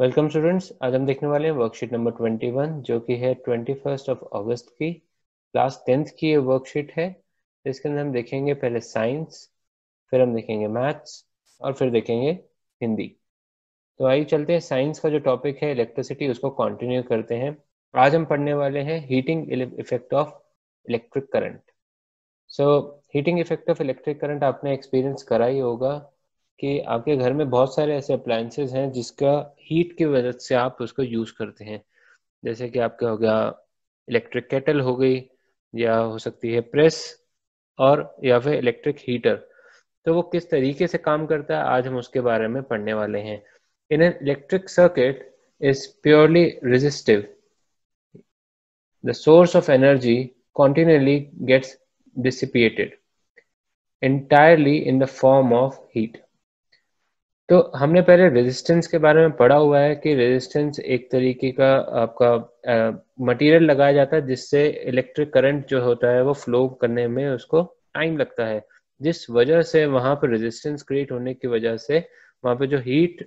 Welcome students आज हम देखने वाले हैं वर्कशीट नंबर 21 जो कि है फर्स्ट ऑफ अगस्त की क्लास टेंथ की ये वर्कशीट है तो इसके अंदर हम देखेंगे पहले साइंस फिर हम देखेंगे मैथ्स और फिर देखेंगे हिंदी तो आइए चलते हैं साइंस का जो टॉपिक है इलेक्ट्रिसिटी उसको कंटिन्यू करते हैं आज हम पढ़ने वाले हैं heating effect of electric current so heating effect of electric current आपने एक्सपीरियंस करा ही होगा कि आपके घर में बहुत सारे ऐसे अप्लायंसेज हैं जिसका हीट की वजह से आप उसको यूज़ करते हैं जैसे कि आपका हो गया इलेक्ट्रिक केटल हो गई या हो सकती है प्रेस और या फिर इलेक्ट्रिक हीटर तो वो किस तरीके से काम करता है आज हम उसके बारे में पढ़ने वाले हैं in an electric circuit is purely resistive the source of energy continuously gets dissipated entirely in the form of heat तो हमने पहले रेजिस्टेंस के बारे में पढ़ा हुआ है कि रेजिस्टेंस एक तरीके का आपका मटेरियल लगाया जाता है जिससे इलेक्ट्रिक करंट जो होता है वो फ्लो करने में उसको टाइम लगता है जिस वजह से वहाँ पर रेजिस्टेंस क्रिएट होने की वजह से वहाँ पर जो हीट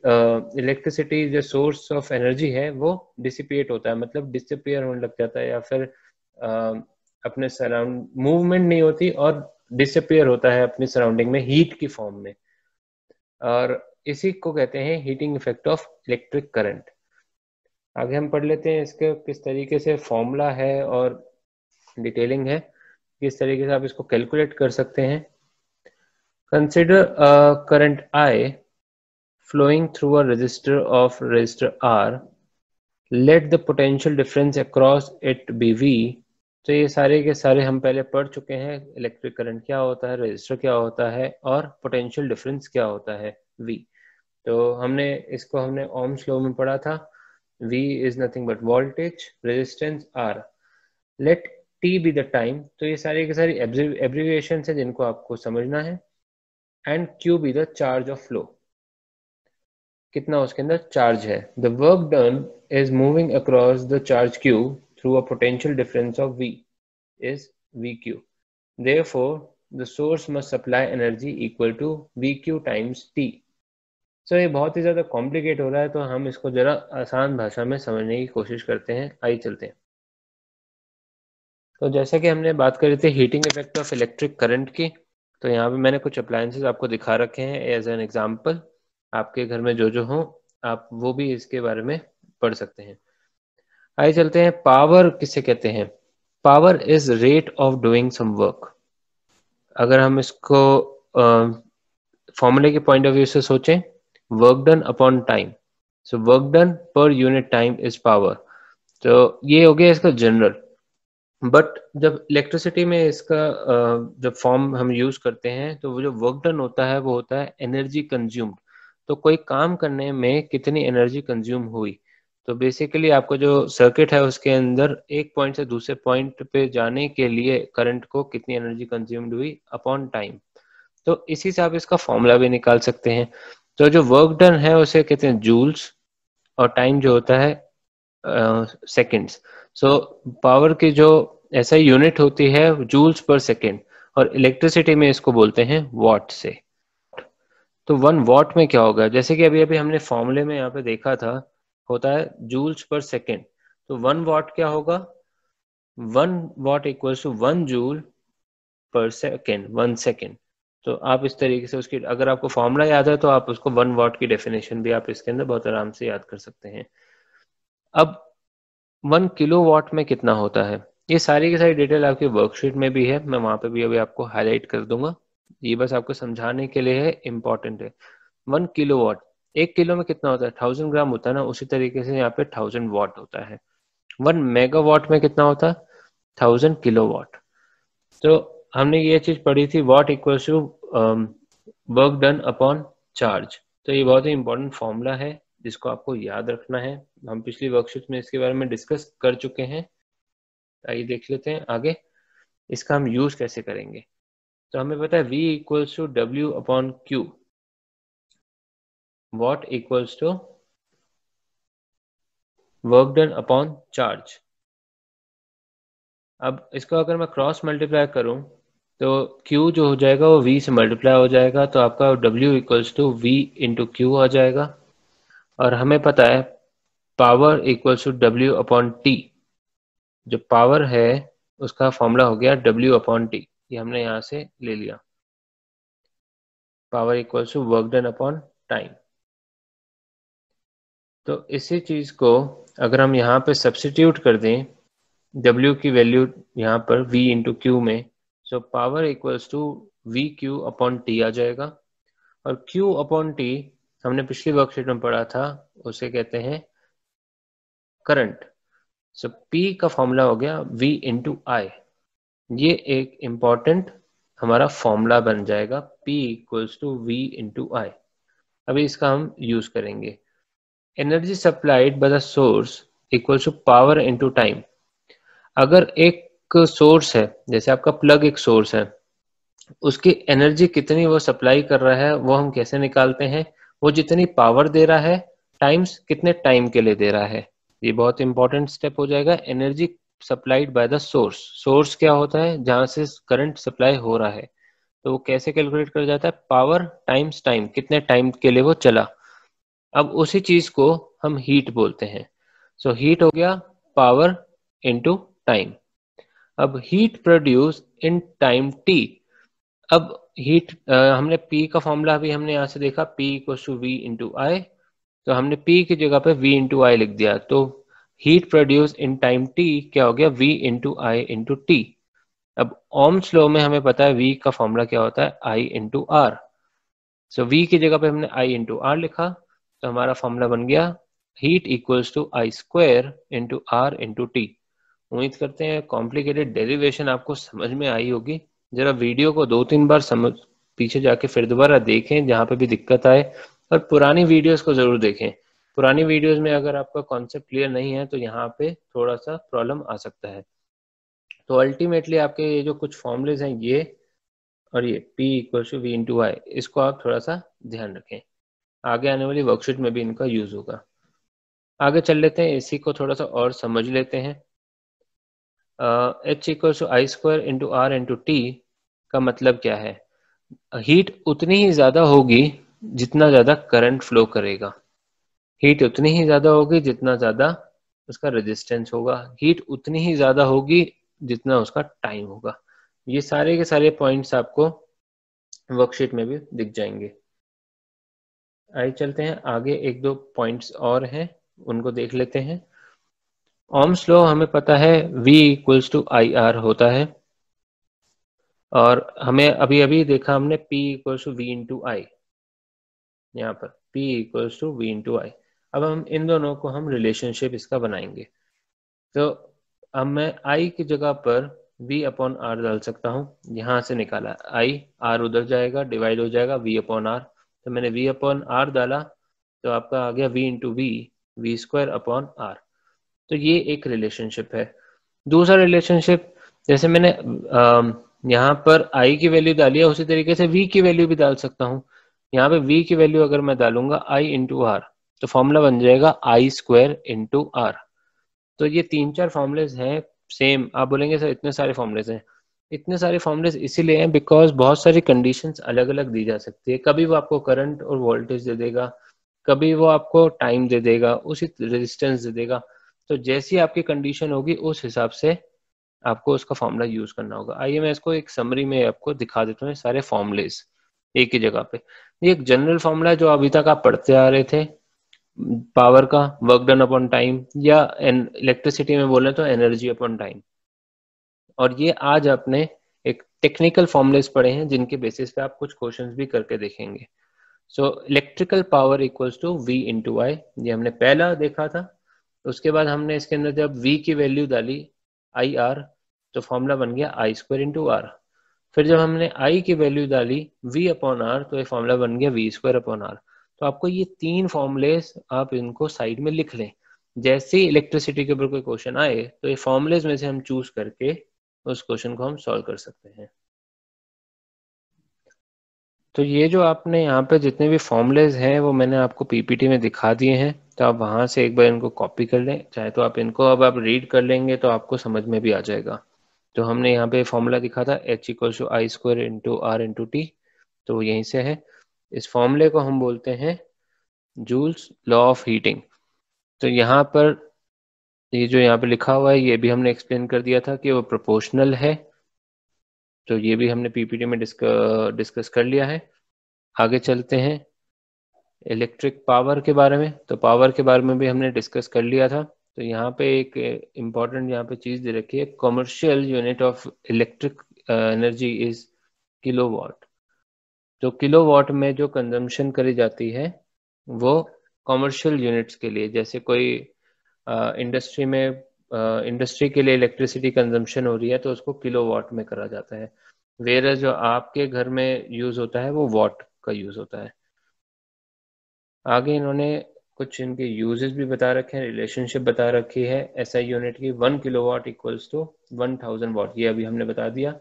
इलेक्ट्रिसिटी जो सोर्स ऑफ एनर्जी है वो डिसिपिएट होता है मतलब डिसपियर होने लग जाता है या फिर uh, अपने सराउंड मूवमेंट नहीं होती और डिसअपियर होता है अपनी सराउंडिंग में हीट की फॉर्म में और इसी को कहते हैं heating effect of electric current आगे हम पढ़ लेते हैं इसके किस तरीके से फॉर्मूला है और डिटेलिंग है किस तरीके से आप इसको कैलकुलेट कर सकते हैं consider current I flowing through a resistor of resistor R let the potential difference across it be V तो ये सारे के सारे हम पहले पढ़ चुके हैं इलेक्ट्रिक करंट क्या होता है रजिस्टर क्या होता है और पोटेंशियल डिफरेंस क्या होता है वी तो हमने इसको हमने ओम स्लो में पढ़ा था V is nothing but voltage resistance R let T be the time. तो ये सारे के सारे एब्रीविएशन है जिनको आपको समझना है and Q be the charge of flow कितना उसके अंदर चार्ज है The work done is moving across the charge Q through a potential difference of V is VQ. Therefore, the source must supply energy equal to VQ times T. So so, ये बहुत ही ज़्यादा complicate हो रहा है तो हम इसको ज़रा आसान भाषा में समझने की कोशिश करते हैं आई चलते हैं तो जैसा कि हमने बात करी थी heating effect of electric current की तो यहाँ पे मैंने कुछ अप्लायंसेस आपको दिखा रखे हैं एज एन एग्जाम्पल आपके घर में जो जो हो आप वो भी इसके बारे में पढ़ सकते हैं आई चलते हैं पावर किसे कहते हैं power is rate of doing some work अगर हम इसको फॉर्मूले के पॉइंट ऑफ व्यू से सोचें work done upon time so work done per unit time is power तो ये हो गया इसका जनरल बट जब इलेक्ट्रिसिटी में इसका जब फॉर्म हम यूज करते हैं तो वो जो वर्क डन होता है वो होता है एनर्जी कंज्यूम्ड तो कोई काम करने में कितनी एनर्जी कंज्यूम हुई तो बेसिकली आपका जो सर्किट है उसके अंदर एक पॉइंट से दूसरे पॉइंट पे जाने के लिए करंट को कितनी एनर्जी कंज्यूम्ड हुई अपॉन टाइम तो इसी से आप इसका फॉर्मूला भी निकाल सकते हैं तो जो वर्क डन है उसे कहते हैं जूल्स और टाइम जो होता है सेकेंड्स सो पावर की जो ऐसा यूनिट होती है जूल्स पर सेकेंड और इलेक्ट्रिसिटी में इसको बोलते हैं वॉट से तो वन वॉट में क्या होगा जैसे कि अभी अभी हमने फॉर्मूले में यहाँ पे देखा था होता है जूल्स पर सेकेंड तो वन वॉट क्या होगा one watt equals to one joule per second one second तो आप इस तरीके से उसकी अगर आपको फॉर्मूला याद है तो आप उसको वन वाट की डेफिनेशन भी आप इसके अंदर बहुत आराम से याद कर सकते हैं अब वन किलो वाट में कितना होता है ये सारी की सारी डिटेल आपकी वर्कशीट में भी है मैं वहां पे भी अभी आपको हाईलाइट कर दूंगा ये बस आपको समझाने के लिए है इम्पॉर्टेंट है वन किलो वाट एक किलो में कितना होता है थाउजेंड ग्राम होता है ना उसी तरीके से यहाँ पे थाउजेंड वाट होता है वन मेगा में कितना होता है थाउजेंड किलो तो हमने ये चीज पढ़ी थी watt equals to work done upon charge तो ये बहुत ही इंपॉर्टेंट फॉर्मूला है जिसको आपको याद रखना है हम पिछली वर्कशीट में इसके बारे में डिस्कस कर चुके हैं आइए देख लेते हैं आगे इसका हम यूज कैसे करेंगे तो हमें पता है V equals to W upon Q watt equals to work done upon charge अब इसको अगर मैं क्रॉस मल्टीप्लाई करूं तो Q जो हो जाएगा वो V से मल्टीप्लाई हो जाएगा तो आपका W equals to V into Q आ जाएगा और हमें पता है power equals to W upon T जो पावर है उसका फॉर्मूला हो गया डब्ल्यू अपॉन टी ये हमने यहाँ से ले लिया power equals to work done upon time तो इसी चीज़ को अगर हम यहाँ पे सब्सिट्यूट कर दें W की वैल्यू यहाँ पर V इंटू क्यू में so power equals to V Q upon T आ जाएगा और क्यू अपॉन टी हमने पिछली वर्कशीट में पढ़ा था उसे कहते हैं करंट सो पी का फॉर्मूला हो गया वी इंटू आई ये एक इम्पॉर्टेंट हमारा फॉर्मूला बन जाएगा P equals to V into I अभी इसका हम यूज करेंगे energy supplied by the source equals to power into time अगर एक एक सोर्स है जैसे आपका प्लग एक सोर्स है उसकी एनर्जी कितनी वो सप्लाई कर रहा है वो हम कैसे निकालते हैं वो जितनी पावर दे रहा है टाइम्स कितने टाइम के लिए दे रहा है ये बहुत इंपॉर्टेंट स्टेप हो जाएगा energy supplied by the source source क्या होता है जहां से करंट सप्लाई हो रहा है तो वो कैसे कैलकुलेट कर जाता है पावर टाइम्स टाइम कितने टाइम के लिए वो चला अब उसी चीज को हम हीट बोलते हैं सो so, हीट हो गया पावर इंटू टाइम अब heat produce in time T अब हीट हमने पी का फॉर्मूला भी हमने यहां से देखा P equal to V into I तो हमने पी की जगह पे वी इंटू आई लिख दिया तो heat produce in time T क्या हो गया V into I into T अब ओम स्लो में हमें पता है वी का फॉर्मूला क्या होता है I into R so V की जगह पे हमने आई इंटू आर लिखा तो हमारा फॉर्मूला बन गया heat equals to I square into R into T उम्मीद करते हैं कॉम्प्लिकेटेड डेरिवेशन आपको समझ में आई होगी जरा वीडियो को दो तीन बार समझ पीछे जाके फिर दोबारा देखें जहाँ पे भी दिक्कत आए और पुरानी वीडियोस को जरूर देखें पुरानी वीडियोस में अगर आपका कॉन्सेप्ट क्लियर नहीं है तो यहाँ पे थोड़ा सा प्रॉब्लम आ सकता है तो अल्टीमेटली आपके ये जो कुछ फॉर्मुलेज हैं ये और ये P equal to V into Y इसको आप थोड़ा सा ध्यान रखें आगे आने वाली वर्कशीट में भी इनका यूज होगा आगे चल लेते हैं इसी को थोड़ा सा और समझ लेते हैं H equal to I square into R into T का मतलब क्या है हीट उतनी ही ज़्यादा होगी जितना ज़्यादा करंट फ्लो करेगा हीट उतनी ही ज़्यादा होगी जितना ज़्यादा उसका रेजिस्टेंस होगा हीट उतनी ही ज़्यादा होगी जितना उसका टाइम होगा ये सारे के सारे पॉइंट्स आपको वर्कशीट में भी दिख जाएंगे आइए चलते हैं आगे एक दो पॉइंट्स और हैं उनको देख लेते हैं ओम्स लॉ हमें पता है V equals to I R होता है और हमें अभी अभी देखा हमने P equals to V into I यहाँ पर P equals to V into I अब हम इन दोनों को हम रिलेशनशिप इसका बनाएंगे तो अब मैं I की जगह पर V अपॉन आर डाल सकता हूँ यहां से निकाला I R उधर जाएगा डिवाइड हो जाएगा V अपॉन आर तो मैंने V अपॉन आर डाला तो आपका आ गया V into V V square upon R तो ये एक रिलेशनशिप है दूसरा रिलेशनशिप जैसे मैंने यहाँ पर आई की वैल्यू डाली है उसी तरीके से वी की वैल्यू भी डाल सकता हूँ यहाँ पे वी की वैल्यू अगर मैं डालूंगा आई इंटू आर तो फॉर्मूला बन जाएगा आई स्क्वायर इंटू आर तो ये तीन चार फॉर्मुलेज हैं सेम आप बोलेंगे सर इतने सारे फॉर्मुलेज हैं इतने सारे फॉर्मूलेज इसीलिए हैं बिकॉज बहुत सारी कंडीशन अलग अलग दी जा सकती है कभी वो आपको करंट और वोल्टेज दे देगा कभी वो आपको टाइम दे देगा उसी रेजिस्टेंस दे देगा तो जैसी आपकी कंडीशन होगी उस हिसाब से आपको उसका फॉर्मूला यूज करना होगा आइए मैं इसको एक समरी में आपको दिखा देता हूँ सारे फॉर्मुलेस एक ही जगह पे ये एक जनरल फॉर्मूला है जो अभी तक आप पढ़ते आ रहे थे पावर का वर्क डन अपॉन टाइम या इलेक्ट्रिसिटी में बोले तो एनर्जी अपॉन टाइम और ये आज आपने एक टेक्निकल फॉर्मुलेस पढ़े हैं जिनके बेसिस पे आप कुछ क्वेश्चंस भी करके देखेंगे so electrical power equals to V into I ये हमने पहला देखा था उसके बाद हमने इसके अंदर जब v की वैल्यू डाली आई आर तो फॉर्मूला बन गया आई स्क्वायर इंटू आर फिर जब हमने आई की वैल्यू डाली v अपॉन आर तो ये फॉर्मूला बन गया वी स्क्वायर अपॉन आर तो आपको ये तीन फॉर्मूले आप इनको साइड में लिख लें जैसे ही इलेक्ट्रिसिटी के ऊपर कोई क्वेश्चन आए तो ये फॉर्मूलेज में से हम चूज करके उस क्वेश्चन को हम सॉल्व कर सकते हैं तो ये जो आपने यहाँ पे जितने भी फॉर्मूलेज हैं वो मैंने आपको पीपीटी में दिखा दिए हैं तो आप वहां से एक बार इनको कॉपी कर लें चाहे तो आप इनको अब आप रीड कर लेंगे तो आपको समझ में भी आ जाएगा तो हमने यहाँ पे फॉर्मूला दिखा था H equal to I square into R into T तो यहीं से है इस फॉर्मूले को हम बोलते हैं जूल्स लॉ ऑफ हीटिंग तो यहाँ पर ये जो यहाँ पे लिखा हुआ है ये भी हमने एक्सप्लेन कर दिया था कि वो प्रोपोर्शनल है तो ये भी हमने पीपीटी में डिस्क, डिस्कस कर लिया है आगे चलते हैं इलेक्ट्रिक पावर के बारे में तो पावर के बारे में भी हमने डिस्कस कर लिया था तो यहाँ पे एक इम्पॉर्टेंट यहाँ पे चीज़ दे रखी है commercial unit of electric energy is kilowatt तो किलोवाट में जो कंजम्पशन करी जाती है वो कॉमर्शियल यूनिट्स के लिए जैसे कोई इंडस्ट्री में इंडस्ट्री के लिए इलेक्ट्रिसिटी कंजम्पशन हो रही है तो उसको किलो वॉट में करा जाता है वेरा जो आपके घर में यूज होता है वो वाट का यूज होता है आगे इन्होंने कुछ इनके यूजेस भी बता रखे हैं रिलेशनशिप बता रखी है एसआई यूनिट की one kilowatt equals to one thousand watt ये अभी हमने बता दिया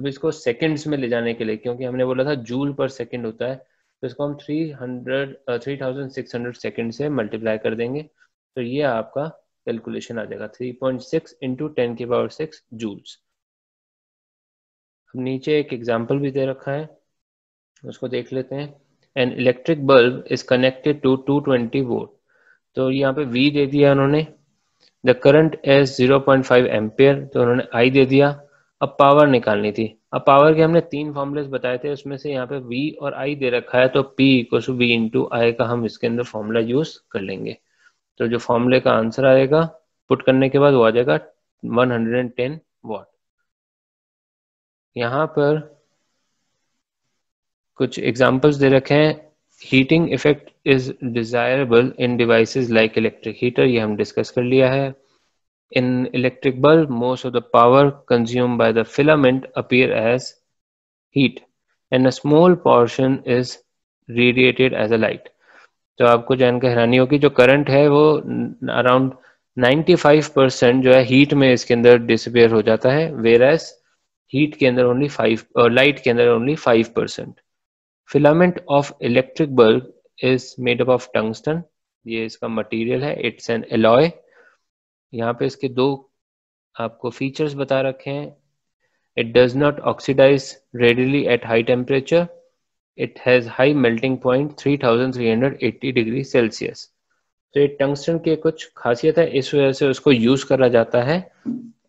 अब इसको सेकेंड्स में ले जाने के लिए क्योंकि हमने बोला था जूल पर सेकेंड होता है तो इसको हम three hundred three thousand six hundred second से मल्टीप्लाई कर देंगे तो ये आपका कैलकुलेशन आ जाएगा three point six into ten के पावर सिक्स जूल्स नीचे एक एग्जाम्पल भी दे रखा है उसको देख लेते हैं an electric bulb is connected to two twenty volt तो यहाँ पे V दे दिया उन्होंने the current as zero point five ampere तो उन्होंने I दे दिया अब पावर निकालनी थी अब पावर के हमने तीन फॉर्मूलेस बताए थे उसमें से यहाँ पे V और I दे रखा है तो P equals V into I का हम इसके अंदर फॉर्मूला यूज कर लेंगे तो जो फॉर्मूले का आंसर आएगा पुट करने के बाद वो आ जाएगा 110 वॉट यहाँ पर कुछ एग्जांपल्स दे रखे हैं heating effect is desirable in devices like electric heater ये हम डिस्कस कर लिया है in electric bulb most of the power consume by the filament appear as heat and a small portion is radiated as a light तो आपको जानकर हैरानी होगी जो करंट है वो अराउंड 95 परसेंट जो है हीट में इसके अंदर डिसअपेयर हो जाता है वेर एज हीट के अंदर ओनली फाइव लाइट के अंदर only five percent filament of electric bulb is made up of tungsten ये इसका मटेरियल है इट्स एन एलॉय यहाँ पे इसके दो आपको फीचर्स बता रखे हैं it does not oxidise readily at high temperature it has high melting point 3380 degree Celsius तो ये टंगस्टन की कुछ खासियत है इस वजह से उसको यूज करा जाता है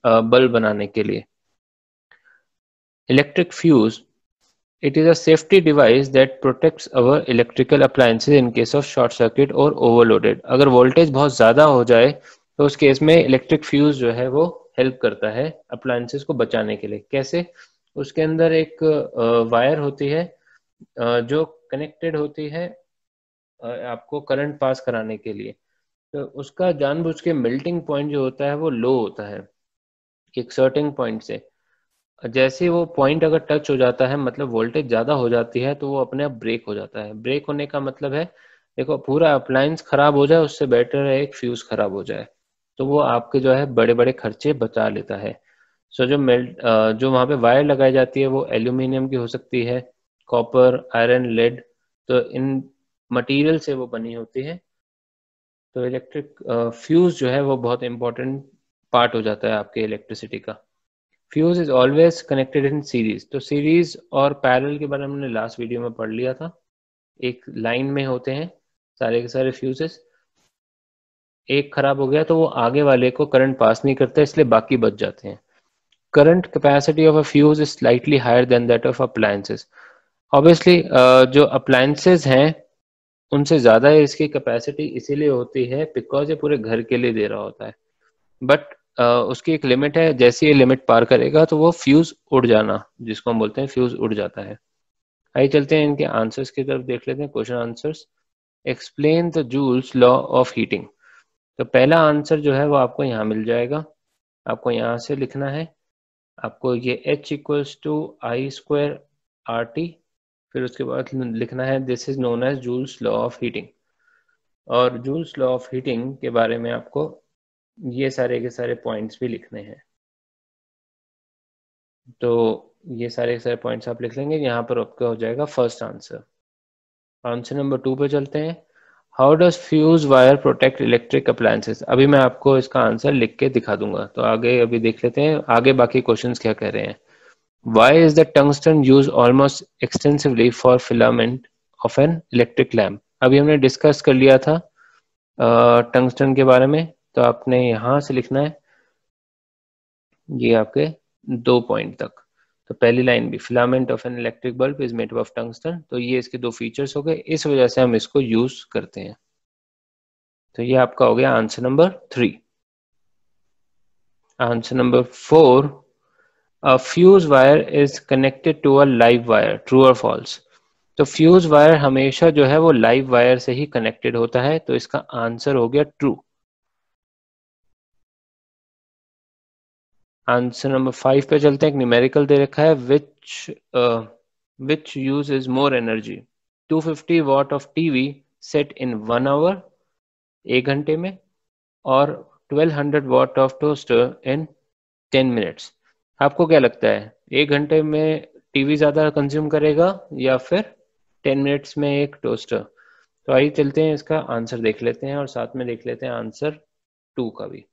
बल्ब बनाने के लिए electric fuse It is a safety device that protects our electrical appliances in case of short circuit or overloaded. agar voltage bahut zyada ho jaye to us case mein electric fuse jo hai wo help karta hai appliances ko bachane ke को बचाने के लिए कैसे उसके अंदर एक wire होती है जो कनेक्टेड होती है आपको करंट पास कराने के लिए तो उसका जानबूझ के मेल्टिंग पॉइंट जो होता है वो लो होता है एक सर्टिंग पॉइंट से जैसे वो पॉइंट अगर टच हो जाता है मतलब वोल्टेज ज्यादा हो जाती है तो वो अपने आप ब्रेक हो जाता है ब्रेक होने का मतलब है देखो पूरा अप्लायंस खराब हो जाए उससे बेटर है एक फ्यूज खराब हो जाए तो वो आपके जो है बड़े बड़े खर्चे बचा लेता है सो जो मेल्ट जो वहां पे वायर लगाई जाती है वो एल्यूमिनियम की हो सकती है कॉपर आयरन लेड तो इन मटेरियल से वो बनी होती है तो इलेक्ट्रिक फ्यूज जो है वो बहुत इंपॉर्टेंट पार्ट हो जाता है आपके इलेक्ट्रिसिटी का fuse is always connected in series तो सीरीज और पैरल के बारे में हमने लास्ट वीडियो में पढ़ लिया था एक लाइन में होते हैं सारे के सारे फ्यूजेस एक खराब हो गया तो वो आगे वाले को करंट पास नहीं करता इसलिए बाकी बच जाते हैं current capacity of a fuse is slightly higher than that of appliances obviously जो अप्लायंसेज हैं उनसे ज़्यादा इसकी कैपेसिटी इसीलिए होती है बिकॉज ये पूरे घर के लिए दे रहा होता है बट उसकी एक लिमिट है जैसे ये लिमिट पार करेगा तो वो फ्यूज उड़ जाना जिसको हम बोलते हैं फ्यूज उड़ जाता है आइए चलते हैं इनके आंसर्स की तरफ देख लेते हैं question answers explain the Joule's law of heating तो पहला आंसर जो है वो आपको यहाँ मिल जाएगा आपको यहाँ से लिखना है आपको ये H equals to I square R T फिर उसके बाद लिखना है this is known as Joule's law of heating और जूल्स लॉ ऑफ हीटिंग के बारे में आपको ये सारे के सारे पॉइंट्स भी लिखने हैं तो ये सारे के सारे पॉइंट्स आप लिख लेंगे यहाँ पर आपका हो जाएगा first answer answer number two पे चलते हैं how does fuse wire protect electric appliances अभी मैं आपको इसका आंसर लिख के दिखा दूंगा तो आगे अभी देख लेते हैं आगे बाकी क्वेश्चन क्या कह रहे हैं why is the tungsten use almost extensively for filament of an electric lamp अभी हमने डिस्कस कर लिया था टंगस्टन के बारे में तो आपने यहां से लिखना है ये आपके दो पॉइंट तक तो पहली लाइन भी filament of an electric bulb is made of tungsten तो ये इसके दो फीचर्स हो गए इस वजह से हम इसको यूज करते हैं तो ये आपका हो गया answer number three answer number four a fuse wire is connected to a live wire true और फॉल्स तो फ्यूज वायर हमेशा जो है वो लाइव वायर से ही कनेक्टेड होता है तो इसका आंसर हो गया ट्रू आंसर नंबर फाइव पे चलते हैं एक न्यूमेरिकल दे रखा है which which use is more energy 250 watt of TV set in one hour एक घंटे में और 1200 watt of toaster in 10 minutes आपको क्या लगता है एक घंटे में टीवी ज़्यादा कंज्यूम करेगा या फिर 10 मिनट्स में एक टोस्टर तो आइए चलते हैं इसका आंसर देख लेते हैं और साथ में देख लेते हैं आंसर टू का भी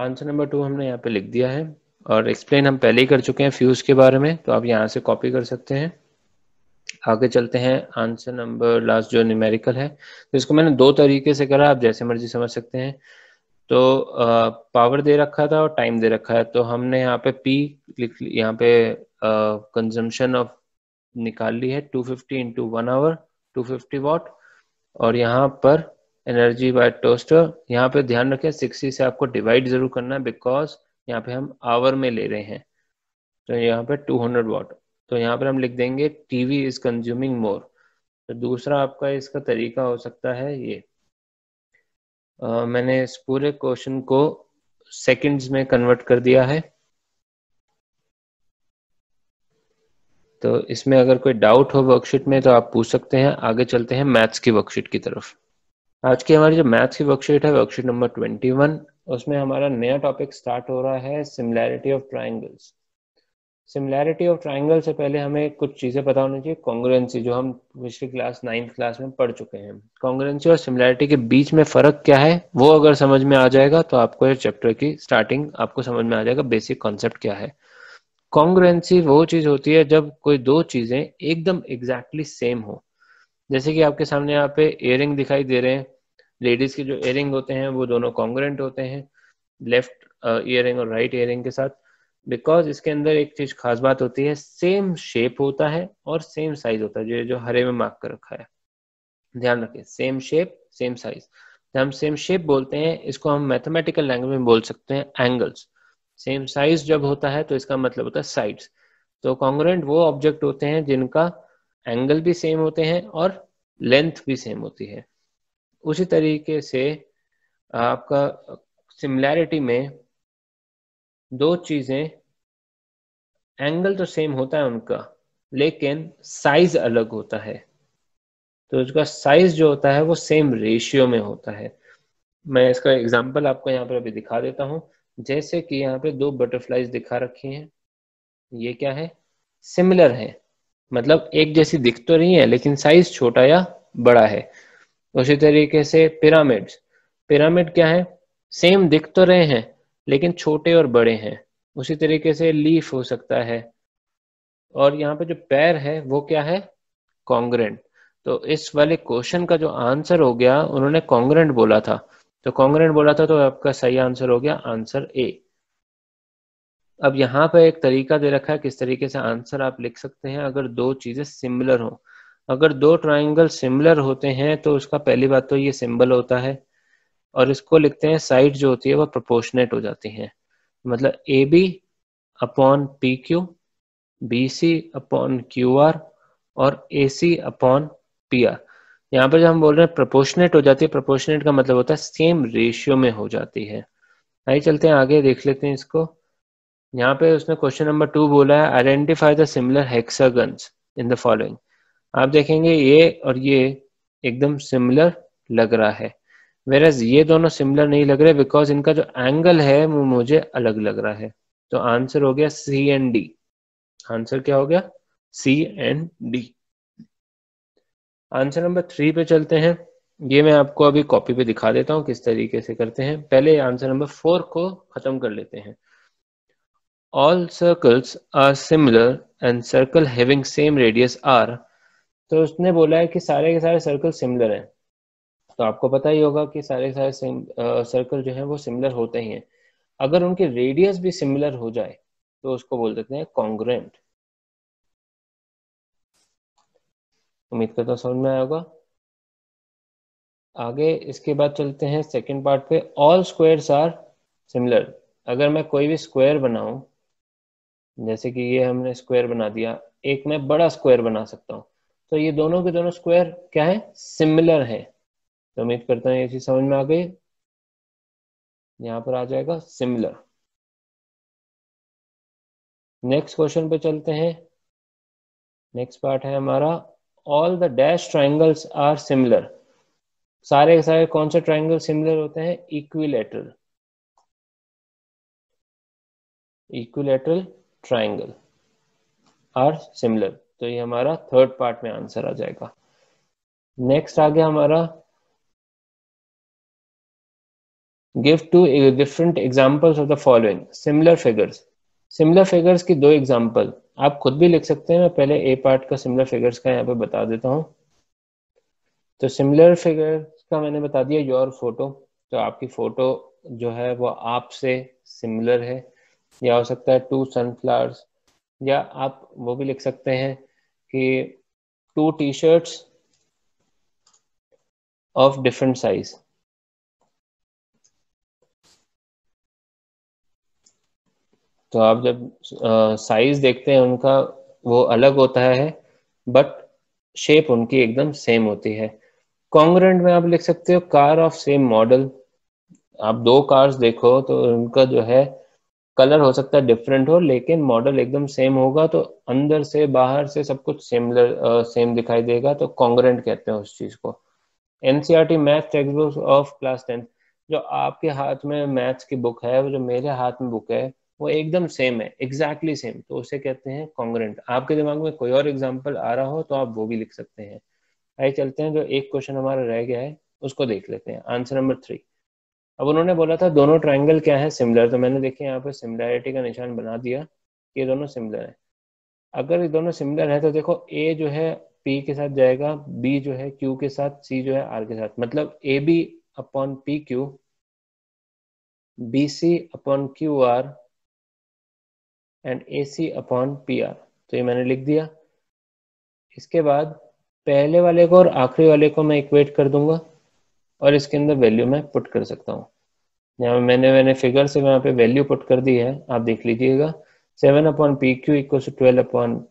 आंसर नंबर टू हमने यहाँ पे लिख दिया है और एक्सप्लेन हम पहले ही कर चुके हैं फ्यूज के बारे में तो आप यहाँ से कॉपी कर सकते हैं आगे चलते हैं आंसर नंबर लास्ट जो न्यूमेरिकल है तो इसको मैंने दो तरीके से करा आप जैसे मर्जी समझ सकते हैं तो पावर दे रखा था और टाइम दे रखा है तो हमने यहाँ पे पी लिख यहाँ पे कंजम्पशन ऑफ निकाल ली है 250 fifty into one hour two fifty watt और यहाँ पर एनर्जी बाय टोस्टर यहाँ पे ध्यान रखें सिक्सटी से आपको डिवाइड जरूर करना है बिकॉज यहाँ पे हम आवर में ले रहे हैं तो यहाँ पे 200 वॉट तो यहाँ पर हम लिख देंगे टीवी इज कंज्यूमिंग मोर तो दूसरा आपका इसका तरीका हो सकता है ये आ, मैंने इस पूरे क्वेश्चन को सेकेंड्स में कन्वर्ट कर दिया है तो इसमें अगर कोई डाउट हो वर्कशीट में तो आप पूछ सकते हैं आगे चलते हैं मैथ्स की वर्कशीट की तरफ आज की हमारी जो मैथ्स की वर्कशीट है वर्कशीट नंबर ट्वेंटी वन उसमें हमारा नया टॉपिक स्टार्ट हो रहा है similarity of triangles similarity of triangle से पहले हमें कुछ चीज़ें पता होनी चाहिए कॉन्ग्रेंसी जो हम पिछली क्लास नाइन्थ क्लास में पढ़ चुके हैं कॉन्ग्रेंसी और सिमिलैरिटी के बीच में फ़र्क क्या है वो अगर समझ में आ जाएगा तो आपको इस चैप्टर की स्टार्टिंग आपको समझ में आ जाएगा बेसिक कॉन्सेप्ट क्या है कॉन्ग्रेंसी वो चीज़ होती है जब कोई दो चीज़ें एकदम एग्जैक्टली सेम हो जैसे कि आपके सामने यहाँ पे एयरिंग दिखाई दे रहे हैं लेडीज के जो एयरिंग होते हैं वो दोनों कॉन्ग्रेंट होते हैं लेफ्ट ईयरिंग uh, और राइट ईयरिंग के साथ बिकॉज इसके अंदर एक चीज खास बात होती है सेम शेप होता है और सेम साइज होता है जो जो हरे में मार्क कर रखा है ध्यान रखें सेम शेप सेम साइज हम सेम शेप बोलते हैं इसको हम मैथमेटिकल लैंग्वेज में बोल सकते हैं एंगल्स सेम साइज जब होता है तो इसका मतलब होता है साइड्स तो कॉन्ग्रेंट वो ऑब्जेक्ट होते हैं जिनका एंगल भी सेम होते हैं और लेंथ भी सेम होती है उसी तरीके से आपका सिमिलैरिटी में दो चीज़ें एंगल तो सेम होता है उनका लेकिन साइज अलग होता है तो उसका साइज जो होता है वो सेम रेशियो में होता है मैं इसका एग्जांपल आपको यहाँ पर अभी दिखा देता हूं जैसे कि यहाँ पे दो बटरफ्लाइज दिखा रखी हैं ये क्या है सिमिलर है मतलब एक जैसी दिख तो रही है लेकिन साइज छोटा या बड़ा है उसी तरीके से पिरामिड्स पिरामिड क्या है सेम दिख तो रहे हैं लेकिन छोटे और बड़े हैं उसी तरीके से लीफ हो सकता है और यहाँ पे जो पैर है वो क्या है कॉन्ग्रेंट तो इस वाले क्वेश्चन का जो आंसर हो गया उन्होंने कॉन्ग्रेंट बोला था तो कॉन्ग्रेंट बोला था तो आपका सही आंसर हो गया आंसर ए अब यहाँ पर एक तरीका दे रखा है किस तरीके से आंसर आप लिख सकते हैं अगर दो चीज़ें सिमिलर हो अगर दो ट्राइंगल सिमिलर होते हैं तो उसका पहली बात तो ये सिंबल होता है और इसको लिखते हैं साइड जो होती है वो प्रोपोर्शनेट हो जाती है मतलब A B upon P Q B C upon Q R और A C upon P R यहाँ पर जब हम बोल रहे हैं प्रपोर्शनेट हो जाती है प्रपोर्शनेट का मतलब होता है सेम रेशियो में हो जाती है आइए चलते हैं आगे देख लेते हैं इसको यहाँ पे उसने क्वेश्चन नंबर टू बोला है identify the similar hexagons in the following आप देखेंगे ये और ये एकदम सिमिलर लग रहा है वेरज ये दोनों सिमिलर नहीं लग रहे बिकॉज इनका जो एंगल है वो मुझे अलग लग रहा है तो आंसर हो गया सी एंड डी आंसर क्या हो गया C and D answer number three पे चलते हैं ये मैं आपको अभी कॉपी पे दिखा देता हूँ किस तरीके से करते हैं पहले आंसर नंबर फोर को खत्म कर लेते हैं all circles are similar and circle having same radius r तो उसने बोला है कि सारे के सारे सर्कल सिमिलर हैं तो आपको पता ही होगा कि सारे के सारे सर्कल जो है वो सिमिलर होते ही हैं अगर उनके रेडियस भी सिमिलर हो जाए तो उसको बोल देते हैं कॉन्ग्रेंट उम्मीद करता हूँ समझ में आया होगा आगे इसके बाद चलते हैं सेकेंड पार्ट पे ऑल स्क्वायर्स आर सिमिलर अगर मैं कोई भी स्क्वायर बनाऊं जैसे कि ये हमने स्क्वायर बना दिया एक मैं बड़ा स्क्वायर बना सकता हूँ तो ये दोनों के दोनों स्क्वायर क्या है सिमिलर है तो उम्मीद करता हूँ ये चीज समझ में आ गई यहाँ पर आ जाएगा सिमिलर नेक्स्ट क्वेश्चन पे चलते हैं नेक्स्ट पार्ट है हमारा all the dash triangles are similar सारे के सारे कौन से ट्राइंगल सिमिलर होते हैं equilateral equilateral triangle are similar तो ये हमारा थर्ड पार्ट में आंसर आ जाएगा नेक्स्ट आ गया हमारा give two different examples of the following similar figures similar figures की दो एग्जाम्पल आप खुद भी लिख सकते हैं मैं पहले ए पार्ट का सिमिलर फिगर्स का यहाँ पे बता देता हूँ तो सिमिलर फिगर्स का मैंने बता दिया योर फोटो तो आपकी फोटो जो है वो आपसे सिमिलर है या हो सकता है टू सनफ्लावर्स या आप वो भी लिख सकते हैं कि two T shirts of different size तो आप जब साइज uh, देखते हैं उनका वो अलग होता है बट शेप उनकी एकदम सेम होती है कॉन्ग्रेंट में आप लिख सकते हो कार ऑफ सेम मॉडल आप दो कार्स देखो तो उनका जो है कलर हो सकता है डिफरेंट हो लेकिन मॉडल एकदम सेम होगा तो अंदर से बाहर से सब कुछ सिमिलर सेम दिखाई देगा तो कॉन्ग्रेंट कहते हैं उस चीज को NCERT math text book of class tenth जो आपके हाथ में मैथ्स की बुक है जो मेरे हाथ में बुक है वो एकदम सेम है एग्जैक्टली exactly सेम तो उसे कहते हैं कॉन्ग्रेंट आपके दिमाग में कोई और एग्जाम्पल आ रहा हो तो आप वो भी लिख सकते हैं आइए चलते हैं जो एक क्वेश्चन हमारा रह गया है उसको देख लेते हैं आंसर नंबर थ्री अब उन्होंने बोला था दोनों ट्राइंगल क्या है सिमिलर तो मैंने देखिए यहाँ पर सिमिलरिटी का निशान बना दिया ये दोनों सिमिलर है अगर ये दोनों सिमिलर है तो देखो ए जो है पी के साथ जाएगा बी जो है क्यू के साथ सी जो है आर के साथ मतलब A B upon P Q B C upon Q R and A C upon P R तो ये मैंने लिख दिया इसके बाद पहले वाले को और आखिरी वाले को मैं इक्वेट कर दूंगा और इसके अंदर वैल्यू मैं पुट कर सकता हूँ यहाँ मैंने मैंने फिगर से यहाँ पे वैल्यू पुट कर दी है आप देख लीजिएगा seven upon P Q equal to twelve upon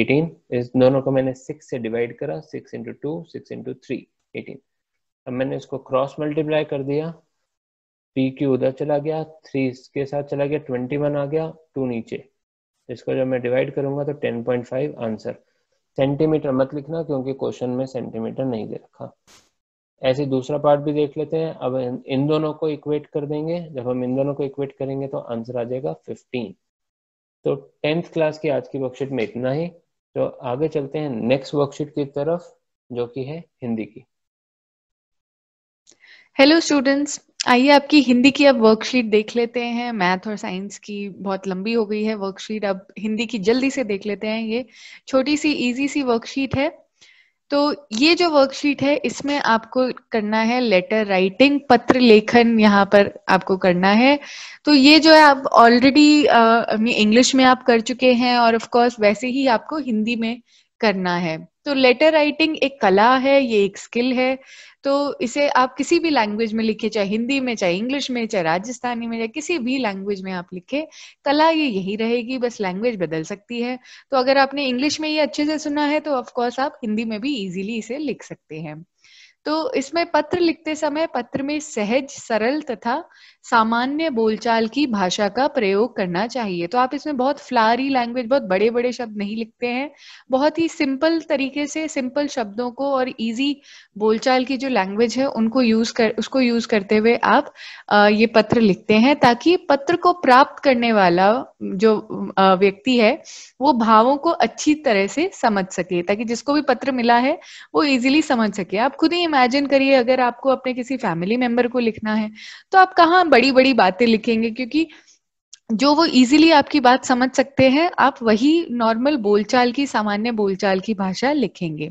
eighteen इस दोनों को मैंने सिक्स से डिवाइड करा six into two six into three eighteen अब मैंने इसको क्रॉस मल्टीप्लाई कर दिया पी क्यू उधर चला गया थ्री इसके साथ चला गया ट्वेंटी वन आ गया टू नीचे इसको जब मैं डिवाइड करूंगा तो ten point five answer centimetre मत लिखना क्योंकि क्वेश्चन में सेंटीमीटर नहीं दे रखा ऐसे दूसरा पार्ट भी देख लेते हैं अब इन दोनों को इक्वेट कर देंगे जब हम इन दोनों को इक्वेट करेंगे तो आंसर आ जाएगा फिफ्टीन तो टेंथ क्लास की आज की वर्कशीट में इतना ही तो आगे चलते हैं नेक्स्ट वर्कशीट की तरफ जो कि है हिंदी की हेलो स्टूडेंट्स आइए आपकी हिंदी की अब वर्कशीट देख लेते हैं मैथ और साइंस की बहुत लंबी हो गई है वर्कशीट अब हिंदी की जल्दी से देख लेते हैं ये छोटी सी इजी सी वर्कशीट है तो ये जो वर्कशीट है इसमें आपको करना है लेटर राइटिंग पत्र लेखन यहाँ पर आपको करना है तो ये जो है आप ऑलरेडी इंग्लिश uh, में आप कर चुके हैं और ऑफ कोर्स वैसे ही आपको हिंदी में करना है तो लेटर राइटिंग एक कला है ये एक स्किल है तो इसे आप किसी भी लैंग्वेज में लिखे चाहे हिंदी में चाहे इंग्लिश में चाहे राजस्थानी में या किसी भी लैंग्वेज में आप लिखे कला ये यही रहेगी बस लैंग्वेज बदल सकती है तो अगर आपने इंग्लिश में ये अच्छे से सुना है तो ऑफकोर्स आप हिंदी में भी इजीली इसे लिख सकते हैं तो इसमें पत्र लिखते समय पत्र में सहज सरल तथा सामान्य बोलचाल की भाषा का प्रयोग करना चाहिए तो आप इसमें बहुत फ्लारी लैंग्वेज बहुत बड़े बड़े शब्द नहीं लिखते हैं बहुत ही सिंपल तरीके से सिंपल शब्दों को और इजी बोलचाल की जो लैंग्वेज है उनको यूज कर उसको यूज करते हुए आप ये पत्र लिखते हैं ताकि पत्र को प्राप्त करने वाला जो व्यक्ति है वो भावों को अच्छी तरह से समझ सके ताकि जिसको भी पत्र मिला है वो इजिली समझ सके आप खुद ही इमेजिन करिए अगर आपको अपने किसी फैमिली मेंबर को लिखना है तो आप कहाँ बड़ी बड़ी बातें लिखेंगे क्योंकि जो वो इजीली आपकी बात समझ सकते हैं आप वही नॉर्मल बोलचाल की सामान्य बोलचाल की भाषा लिखेंगे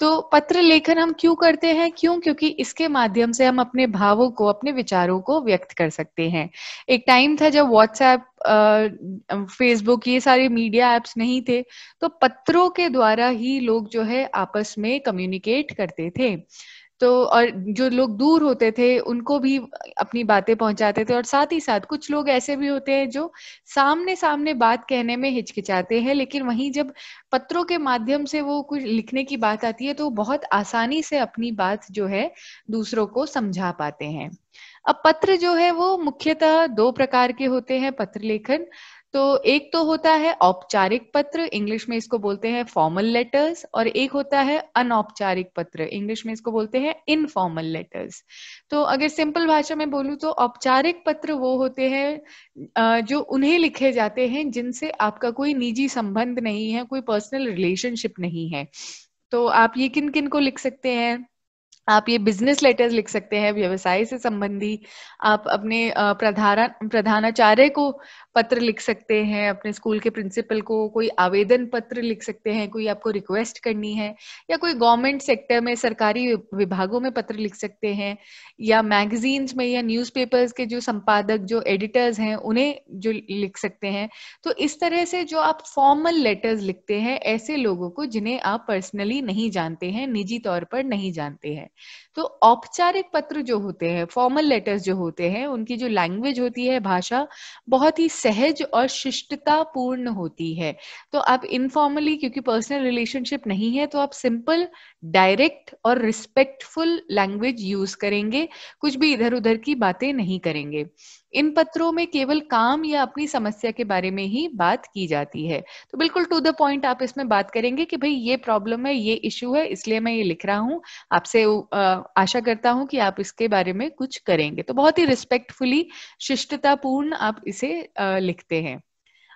तो पत्र लेखन हम क्यों करते हैं क्यों क्योंकि इसके माध्यम से हम अपने भावों को अपने विचारों को व्यक्त कर सकते हैं एक टाइम था जब व्हाट्सएप फेसबुक ये सारे मीडिया एप्स नहीं थे तो पत्रों के द्वारा ही लोग जो है आपस में कम्युनिकेट करते थे तो और जो लोग दूर होते थे उनको भी अपनी बातें पहुंचाते थे और साथ ही साथ कुछ लोग ऐसे भी होते हैं जो सामने सामने बात कहने में हिचकिचाते हैं लेकिन वहीं जब पत्रों के माध्यम से वो कुछ लिखने की बात आती है तो बहुत आसानी से अपनी बात जो है दूसरों को समझा पाते हैं अब पत्र जो है वो मुख्यतः दो प्रकार के होते हैं पत्र लेखन तो एक तो होता है औपचारिक पत्र इंग्लिश में इसको बोलते हैं फॉर्मल लेटर्स और एक होता है अनौपचारिक पत्र इंग्लिश में इसको बोलते हैं इनफॉर्मल लेटर्स तो अगर सिंपल भाषा में बोलूं तो औपचारिक पत्र वो होते हैं जो उन्हें लिखे जाते हैं जिनसे आपका कोई निजी संबंध नहीं है कोई पर्सनल रिलेशनशिप नहीं है तो आप ये किन किन को लिख सकते हैं आप ये बिजनेस लेटर्स लिख सकते हैं व्यवसाय से संबंधी आप अपने प्रधान प्रधानाचार्य को पत्र लिख सकते हैं अपने स्कूल के प्रिंसिपल को कोई आवेदन पत्र लिख सकते हैं कोई आपको रिक्वेस्ट करनी है या कोई गवर्नमेंट सेक्टर में सरकारी विभागों में पत्र लिख सकते हैं या मैगजीन्स में या न्यूज़पेपर्स के जो संपादक जो एडिटर्स हैं उन्हें जो लिख सकते हैं तो इस तरह से जो आप फॉर्मल लेटर्स लिखते हैं ऐसे लोगों को जिन्हें आप पर्सनली नहीं जानते हैं निजी तौर पर नहीं जानते हैं तो औपचारिक पत्र जो होते हैं फॉर्मल लेटर्स जो होते हैं उनकी जो लैंग्वेज होती है भाषा बहुत ही सहज और शिष्टतापूर्ण होती है तो आप इनफॉर्मली क्योंकि पर्सनल रिलेशनशिप नहीं है तो आप सिंपल डायरेक्ट और रिस्पेक्टफुल लैंग्वेज यूज करेंगे कुछ भी इधर उधर की बातें नहीं करेंगे इन पत्रों में केवल काम या अपनी समस्या के बारे में ही बात की जाती है तो बिल्कुल टू द पॉइंट आप इसमें बात करेंगे कि भाई ये प्रॉब्लम है ये इश्यू है इसलिए मैं ये लिख रहा हूँ आपसे आशा करता हूँ कि आप इसके बारे में कुछ करेंगे तो बहुत ही रिस्पेक्टफुली शिष्टतापूर्ण आप इसे लिखते हैं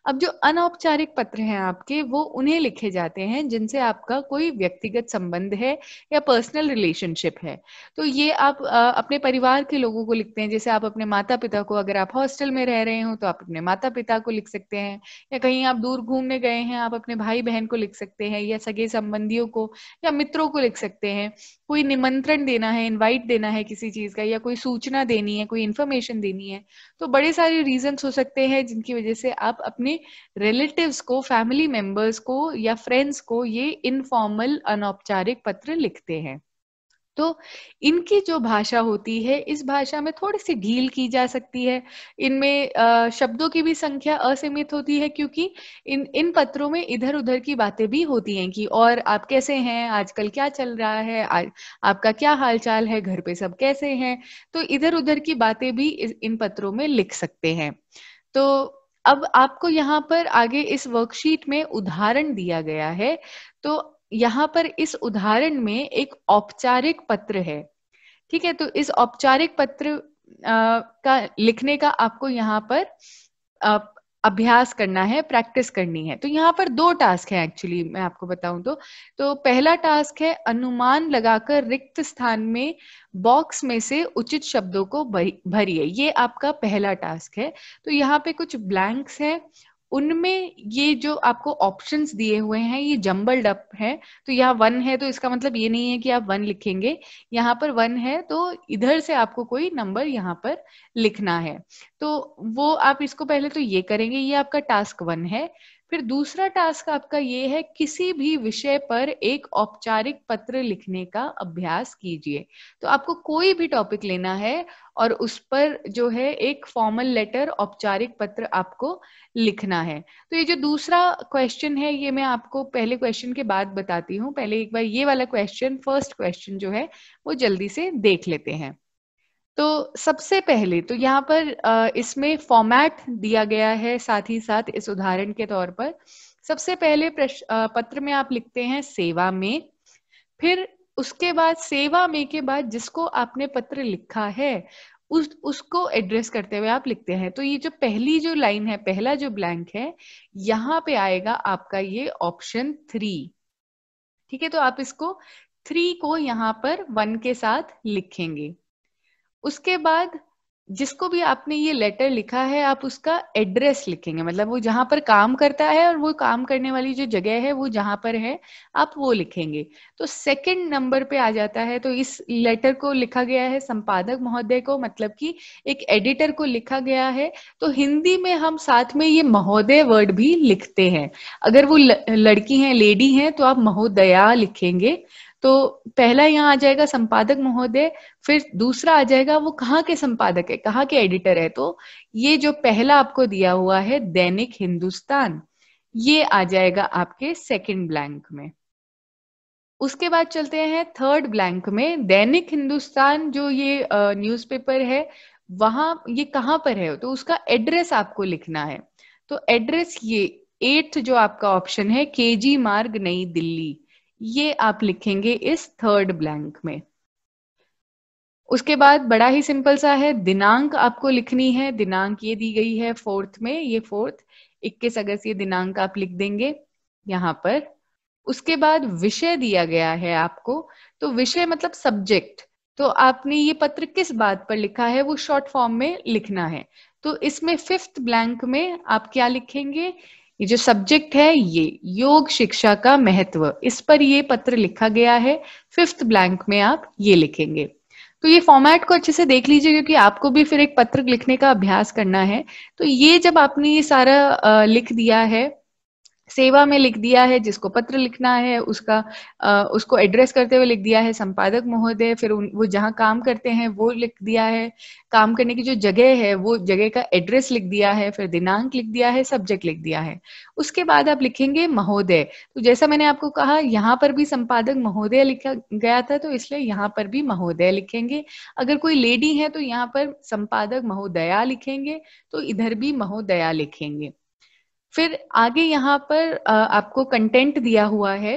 अब जो अनौपचारिक पत्र हैं आपके वो उन्हें लिखे जाते हैं जिनसे आपका कोई व्यक्तिगत संबंध है या पर्सनल रिलेशनशिप है तो ये आप अपने परिवार के लोगों को लिखते हैं जैसे आप अपने माता पिता को अगर आप हॉस्टल में रह रहे हो तो आप अपने माता पिता को लिख सकते हैं या कहीं आप दूर घूमने गए हैं आप अपने भाई बहन को लिख सकते हैं या सगे संबंधियों को या मित्रों को लिख सकते हैं कोई निमंत्रण देना है इनवाइट देना है किसी चीज का या कोई सूचना देनी है कोई इन्फॉर्मेशन देनी है तो बड़े सारे रीजन हो सकते हैं जिनकी वजह से आप अपने अपने रिलेटिव्स को फैमिली मेंबर्स को या फ्रेंड्स को ये इनफॉर्मल अनौपचारिक पत्र लिखते हैं तो इनकी जो भाषा होती है इस भाषा में थोड़ी सी ढील की जा सकती है इनमें शब्दों की भी संख्या असीमित होती है क्योंकि इन इन पत्रों में इधर उधर की बातें भी होती हैं कि और आप कैसे हैं आजकल क्या चल रहा है आ, आपका क्या हालचाल है घर पे सब कैसे हैं तो इधर उधर की बातें भी इन पत्रों में लिख सकते हैं तो अब आपको यहाँ पर आगे इस वर्कशीट में उदाहरण दिया गया है तो यहाँ पर इस उदाहरण में एक औपचारिक पत्र है ठीक है तो इस औपचारिक पत्र आ, का लिखने का आपको यहाँ पर आ, अभ्यास करना है प्रैक्टिस करनी है तो यहाँ पर दो टास्क है एक्चुअली मैं आपको बताऊं तो तो पहला टास्क है अनुमान लगाकर रिक्त स्थान में बॉक्स में से उचित शब्दों को भरिए ये आपका पहला टास्क है तो यहाँ पे कुछ ब्लैंक्स हैं उनमें ये जो आपको ऑप्शंस दिए हुए हैं ये जम्बल्ड अप है तो यहाँ वन है तो इसका मतलब ये नहीं है कि आप वन लिखेंगे यहाँ पर वन है तो इधर से आपको कोई नंबर यहाँ पर लिखना है तो वो आप इसको पहले तो ये करेंगे ये आपका टास्क वन है फिर दूसरा टास्क आपका ये है किसी भी विषय पर एक औपचारिक पत्र लिखने का अभ्यास कीजिए तो आपको कोई भी टॉपिक लेना है और उस पर जो है एक फॉर्मल लेटर औपचारिक पत्र आपको लिखना है तो ये जो दूसरा क्वेश्चन है ये मैं आपको पहले क्वेश्चन के बाद बताती हूँ पहले एक बार ये वाला क्वेश्चन फर्स्ट क्वेश्चन जो है वो जल्दी से देख लेते हैं तो सबसे पहले तो यहाँ पर इसमें फॉर्मेट दिया गया है साथ ही साथ इस उदाहरण के तौर पर सबसे पहले पत्र में आप लिखते हैं सेवा में फिर उसके बाद सेवा में के बाद जिसको आपने पत्र लिखा है उस उसको एड्रेस करते हुए आप लिखते हैं तो ये जो पहली जो लाइन है पहला जो ब्लैंक है यहाँ पे आएगा आपका ये ऑप्शन थ्री ठीक है तो आप इसको थ्री को यहाँ पर वन के साथ लिखेंगे उसके बाद जिसको भी आपने ये लेटर लिखा है आप उसका एड्रेस लिखेंगे मतलब वो जहां पर काम करता है और वो काम करने वाली जो जगह है वो जहां पर है आप वो लिखेंगे तो सेकंड नंबर पे आ जाता है तो इस लेटर को लिखा गया है संपादक महोदय को मतलब कि एक एडिटर को लिखा गया है तो हिंदी में हम साथ में ये महोदय वर्ड भी लिखते हैं अगर वो लड़की है लेडी है तो आप महोदया लिखेंगे तो पहला यहाँ आ जाएगा संपादक महोदय फिर दूसरा आ जाएगा वो कहाँ के संपादक है कहाँ के एडिटर है तो ये जो पहला आपको दिया हुआ है दैनिक हिंदुस्तान ये आ जाएगा आपके सेकंड ब्लैंक में उसके बाद चलते हैं थर्ड ब्लैंक में दैनिक हिंदुस्तान जो ये न्यूज़पेपर है वहां ये कहाँ पर है तो उसका एड्रेस आपको लिखना है तो एड्रेस ये एट्थ जो आपका ऑप्शन है के जी मार्ग नई दिल्ली ये आप लिखेंगे इस थर्ड ब्लैंक में उसके बाद बड़ा ही सिंपल सा है दिनांक आपको लिखनी है दिनांक ये दी गई है फोर्थ में ये फोर्थ 21 अगस्त ये दिनांक आप लिख देंगे यहां पर उसके बाद विषय दिया गया है आपको तो विषय मतलब सब्जेक्ट तो आपने ये पत्र किस बात पर लिखा है वो शॉर्ट फॉर्म में लिखना है तो इसमें फिफ्थ ब्लैंक में आप क्या लिखेंगे ये जो सब्जेक्ट है ये योग शिक्षा का महत्व इस पर ये पत्र लिखा गया है फिफ्थ ब्लैंक में आप ये लिखेंगे तो ये फॉर्मेट को अच्छे से देख लीजिए क्योंकि आपको भी फिर एक पत्र लिखने का अभ्यास करना है तो ये जब आपने ये सारा लिख दिया है सेवा में लिख दिया है जिसको पत्र लिखना है उसका आ, उसको एड्रेस करते हुए लिख दिया है संपादक महोदय फिर उन, वो जहाँ काम करते हैं वो लिख दिया है काम करने की जो जगह है वो जगह का एड्रेस लिख दिया है फिर दिनांक लिख दिया है सब्जेक्ट लिख दिया है उसके बाद आप लिखेंगे महोदय तो जैसा मैंने आपको कहा यहाँ पर भी संपादक महोदय लिखा गया था तो इसलिए यहाँ पर भी महोदय लिखेंगे अगर कोई लेडी है तो यहाँ पर संपादक महोदया लिखेंगे तो इधर भी महोदया लिखेंगे फिर आगे यहाँ पर आपको कंटेंट दिया हुआ है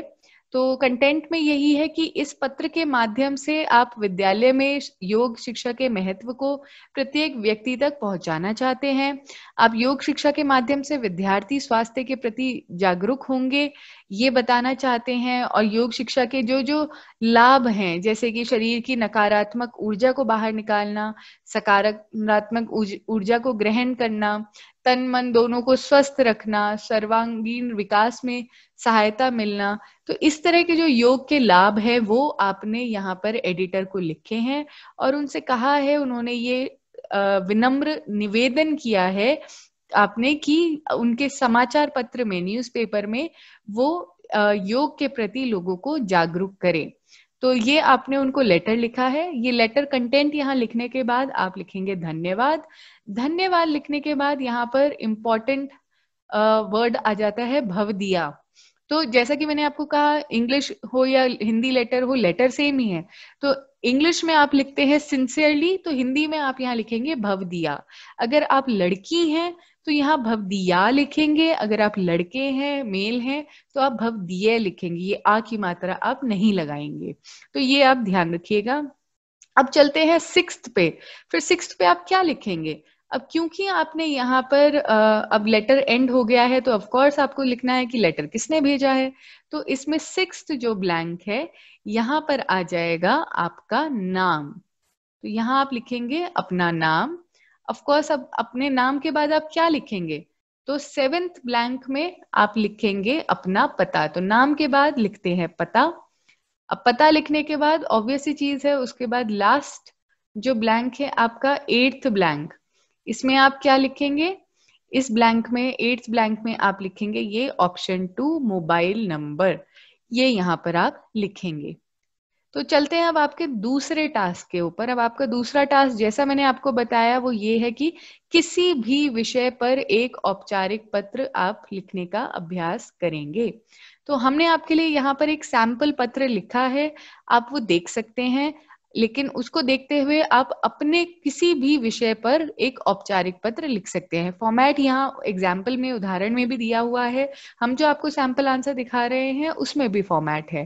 तो कंटेंट में यही है कि इस पत्र के माध्यम से आप विद्यालय में योग शिक्षा के महत्व को प्रत्येक व्यक्ति तक पहुंचाना चाहते हैं आप योग शिक्षा के माध्यम से विद्यार्थी स्वास्थ्य के प्रति जागरूक होंगे ये बताना चाहते हैं और योग शिक्षा के जो जो लाभ हैं जैसे कि शरीर की नकारात्मक ऊर्जा को बाहर निकालना सकारात्मक ऊर्जा को ग्रहण करना तन मन दोनों को स्वस्थ रखना सर्वांगीण विकास में सहायता मिलना तो इस तरह के जो योग के लाभ है वो आपने यहाँ पर एडिटर को लिखे हैं और उनसे कहा है उन्होंने ये विनम्र निवेदन किया है आपने कि उनके समाचार पत्र में न्यूज़पेपर में वो योग के प्रति लोगों को जागरूक करें तो ये आपने उनको लेटर लिखा है ये लेटर कंटेंट यहाँ लिखने के बाद आप लिखेंगे धन्यवाद धन्यवाद लिखने के बाद यहाँ पर इम्पोर्टेंट वर्ड आ जाता है भव दिया तो जैसा कि मैंने आपको कहा इंग्लिश हो या हिंदी लेटर हो लेटर सेम ही है तो इंग्लिश में आप लिखते हैं सिंसियरली तो हिंदी में आप यहाँ लिखेंगे भव दिया अगर आप लड़की हैं तो यहाँ भव दिया लिखेंगे अगर आप लड़के हैं मेल हैं तो आप दिए लिखेंगे ये आ की मात्रा आप नहीं लगाएंगे तो ये आप ध्यान रखिएगा अब चलते हैं सिक्स पे फिर सिक्स पे आप क्या लिखेंगे अब क्योंकि आपने यहाँ पर अब लेटर एंड हो गया है तो ऑफ कोर्स आपको लिखना है कि लेटर किसने भेजा है तो इसमें सिक्स जो ब्लैंक है यहाँ पर आ जाएगा आपका नाम तो यहाँ आप लिखेंगे अपना नाम ऑफ कोर्स अब अपने नाम के बाद आप क्या लिखेंगे तो सेवेंथ ब्लैंक में आप लिखेंगे अपना पता तो नाम के बाद लिखते हैं पता अब पता लिखने के बाद ऑब्वियस चीज है उसके बाद लास्ट जो ब्लैंक है आपका एट्थ ब्लैंक इसमें आप क्या लिखेंगे इस ब्लैंक में एट्थ ब्लैंक में आप लिखेंगे ये ऑप्शन टू मोबाइल नंबर ये यहाँ पर आप लिखेंगे तो चलते हैं अब आपके दूसरे टास्क के ऊपर अब आपका दूसरा टास्क जैसा मैंने आपको बताया वो ये है कि किसी भी विषय पर एक औपचारिक पत्र आप लिखने का अभ्यास करेंगे तो हमने आपके लिए यहाँ पर एक सैंपल पत्र लिखा है आप वो देख सकते हैं लेकिन उसको देखते हुए आप अपने किसी भी विषय पर एक औपचारिक पत्र लिख सकते हैं फॉर्मेट यहाँ एग्जाम्पल में उदाहरण में भी दिया हुआ है हम जो आपको सैम्पल आंसर दिखा रहे हैं उसमें भी फॉर्मेट है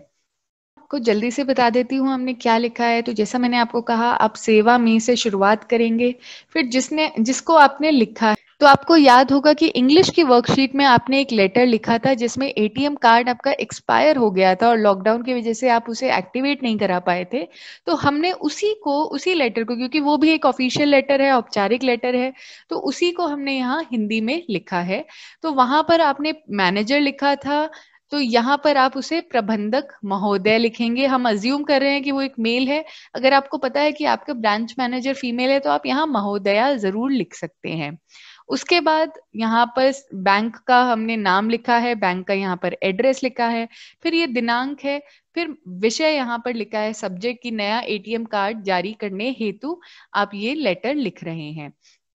आपको जल्दी से बता देती हूँ हमने क्या लिखा है तो जैसा मैंने आपको कहा आप सेवा में से शुरुआत करेंगे फिर जिसने जिसको आपने लिखा है तो आपको याद होगा कि इंग्लिश की वर्कशीट में आपने एक लेटर लिखा था जिसमें एटीएम कार्ड आपका एक्सपायर हो गया था और लॉकडाउन की वजह से आप उसे एक्टिवेट नहीं करा पाए थे तो हमने उसी को उसी लेटर को क्योंकि वो भी एक ऑफिशियल लेटर है औपचारिक लेटर है तो उसी को हमने यहाँ हिंदी में लिखा है तो वहां पर आपने मैनेजर लिखा था तो यहाँ पर आप उसे प्रबंधक महोदय लिखेंगे हम अज्यूम कर रहे हैं कि वो एक मेल है अगर आपको पता है कि आपका ब्रांच मैनेजर फीमेल है तो आप यहाँ महोदया जरूर लिख सकते हैं उसके बाद यहाँ पर बैंक का हमने नाम लिखा है बैंक का यहाँ पर एड्रेस लिखा है फिर ये दिनांक है फिर विषय यहाँ पर लिखा है सब्जेक्ट की नया एटीएम कार्ड जारी करने हेतु आप ये लेटर लिख रहे हैं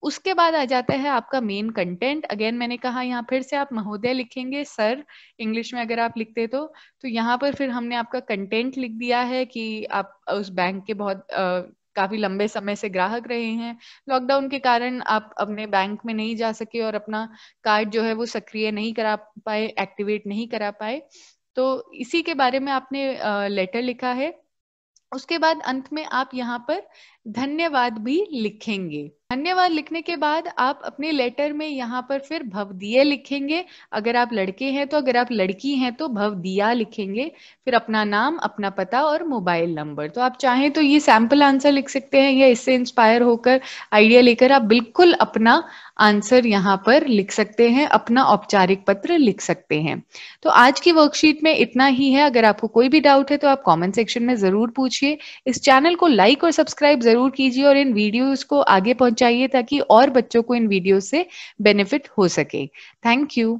उसके बाद आ जाता है आपका मेन कंटेंट अगेन मैंने कहा यहाँ फिर से आप महोदय लिखेंगे सर इंग्लिश में अगर आप लिखते तो तो यहाँ पर फिर हमने आपका कंटेंट लिख दिया है कि आप उस बैंक के बहुत काफी लंबे समय से ग्राहक रहे हैं लॉकडाउन के कारण आप अपने बैंक में नहीं जा सके और अपना कार्ड जो है वो सक्रिय नहीं करा पाए एक्टिवेट नहीं करा पाए तो इसी के बारे में आपने लेटर लिखा है उसके बाद अंत में आप यहाँ पर धन्यवाद भी लिखेंगे धन्यवाद लिखने के बाद आप अपने लेटर में यहाँ पर फिर भवदीय लिखेंगे अगर आप लड़के हैं तो अगर आप लड़की हैं तो भवदिया लिखेंगे फिर अपना नाम अपना पता और मोबाइल नंबर तो आप चाहें तो ये सैम्पल आंसर लिख सकते हैं या इससे इंस्पायर होकर आइडिया लेकर आप बिल्कुल अपना आंसर यहाँ पर लिख सकते हैं अपना औपचारिक पत्र लिख सकते हैं तो आज की वर्कशीट में इतना ही है अगर आपको कोई भी डाउट है तो आप कॉमेंट सेक्शन में जरूर पूछिए इस चैनल को लाइक और सब्सक्राइब जरूर जरूर कीजिए और इन वीडियोस को आगे पहुंचाइए ताकि और बच्चों को इन वीडियो से बेनिफिट हो सके थैंक यू